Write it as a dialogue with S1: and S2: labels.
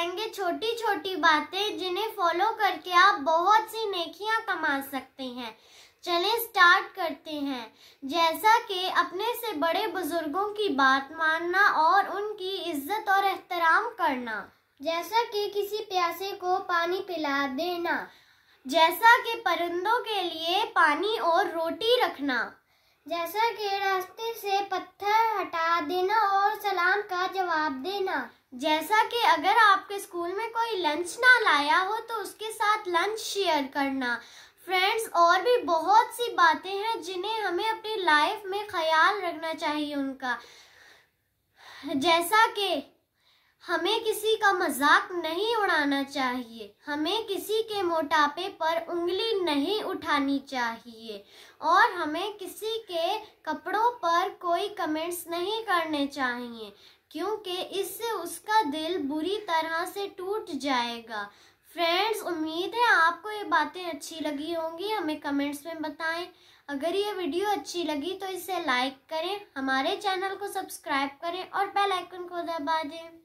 S1: बताएंगे छोटी छोटी बातें जिन्हें फॉलो करके आप बहुत सी नेकियां कमा सकते हैं चलें स्टार्ट करते हैं जैसा कि अपने से बड़े बुजुर्गों की बात मानना और उनकी इज्जत और एहतराम करना जैसा कि किसी प्यासे को पानी पिला देना जैसा कि परिंदों के लिए पानी और रोटी रखना जैसा कि रास्ते से पत्थर हटा देना और सवाल का जवाब देना जैसा कि अगर आपके स्कूल में कोई लंच ना लाया हो तो उसके साथ लंच शेयर करना फ्रेंड्स और भी बहुत सी बातें हैं जिन्हें हमें अपनी लाइफ में ख्याल रखना चाहिए उनका जैसा कि हमें किसी का मजाक नहीं उड़ाना चाहिए हमें किसी के मोटापे पर उंगली नहीं उठानी चाहिए और हमें किसी के कपड़ों पर कोई कमेंट्स नहीं करने चाहिए क्योंकि इससे उसका दिल बुरी तरह से टूट जाएगा फ्रेंड्स उम्मीद है आपको ये बातें अच्छी लगी होंगी हमें कमेंट्स में बताएं अगर ये वीडियो अच्छी लगी तो इसे लाइक करें हमारे चैनल को सब्सक्राइब करें और बेल आइकन को दबा दें